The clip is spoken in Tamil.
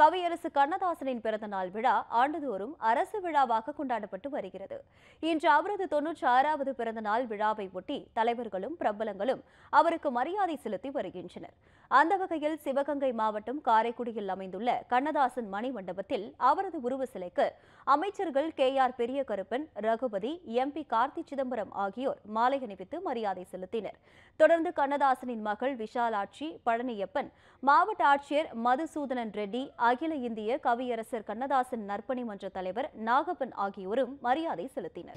கவியரசு கண்ணதாசனின் பிறந்த நாள் விழா ஆண்டுதோறும் அரசு விழாவாக கொண்டாடப்பட்டு வருகிறது இன்று அவரது தொன்னூற்றி ஆறாவது பிறந்த நாள் விழாவை ஒட்டி தலைவர்களும் பிரபலங்களும் அவருக்கு மரியாதை செலுத்தி வருகின்றனர் அந்த வகையில் சிவகங்கை மாவட்டம் காரைக்குடியில் அமைந்துள்ள கண்ணதாசன் மணிமண்டபத்தில் அவரது உருவ சிலைக்கு அமைச்சர்கள் K R Periya Karuppan Raghupathy P Karthi Chidambaram ஆகியோர் மாலை அணிவித்து மரியாதை செலுத்தினர் தொடர்ந்து கண்ணதாசனின் மகள் விஷாலாட்சி பழனியப்பன் மாவட்ட ஆட்சியர் மதுசூதனன் ரெட்டி அகில இந்திய கவியரசர் கண்ணதாசன் நற்பணி மன்ற தலைவர் நாகப்பன் ஆகியோரும் மரியாதை செலுத்தினர்